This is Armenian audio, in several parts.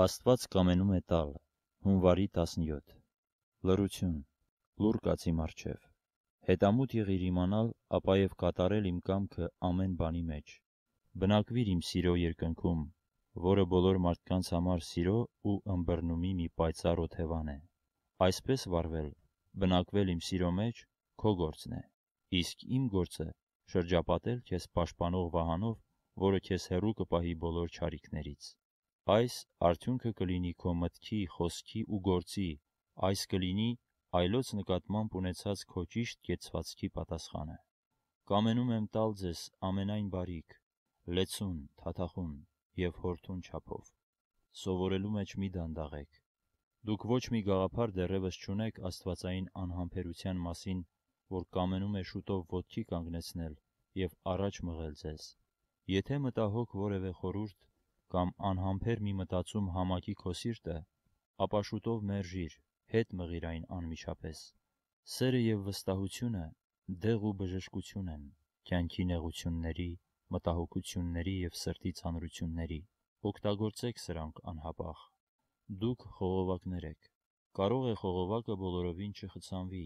Աստված կամենում է տալ, հունվարի 17, լրություն, լուր կացի մարչև, հետամուտ եղիր իմանալ, ապա և կատարել իմ կամքը ամեն բանի մեջ, բնակվիր իմ սիրո երկնքում, որը բոլոր մարդկանց համար սիրո ու ըմբրնումի մի պայծառ օթևան է, այսպես վարվել, բնակվել իմ սիրո մեջ, քո գործն է, իսկ իմ գործը շրջապատել քեզ պաշտպանող վահանով, որը քեզ հերու կպահի բոլոր չարիքներից։ Այս արդյունքը կլինի քո մտքի, խոսքի ու գործի, այս կլինի այլոց նկատմամբ ունեցած քո ճիշտ կեցվածքի պատասխանը։ Կամենում եմ տալ ձեզ ամենայն բարիք, լեցուն, թաթախուն և հորդուն չափով։ Սովորելու մեջ մի դանդաղեք։ Դուք ոչ մի գաղափար դեռևս չունեք աստվածային անհամբերության մասին, որ կամենում է շուտով ոտքի կանգնեցնել և առաջ մղել ձեզ։ Եթե մտահոգ որևէ խորուրդ, կամ անհամբեր մի մտածում համակի քո սիրտը, ապա շուտով մերժիր, հետ մղիր այն անմիջապես։ Սերը եւ վստահությունը դեղ ու բժշկություն են կյանքի նեղությունների, մտահոգությունների եւ սրտի ցանրությունների։ Օգտագործեք սրանք անհապաղ։ Դուք խողովակներ եք։ Կարող է խողովակը բոլորովին չխցանվի,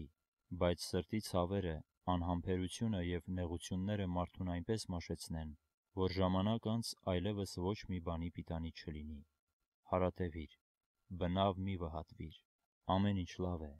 բայց սրտի ցավերը, անհամբերությունը եւ նեղությունները մարդուն այնպես մաշեցնեն, որ ժամանակ անց այլևս ոչ մի բանի պիտանի չլինի։ Հարատևիր, բնավ մի վհատվիր, ամեն ինչ լավ է,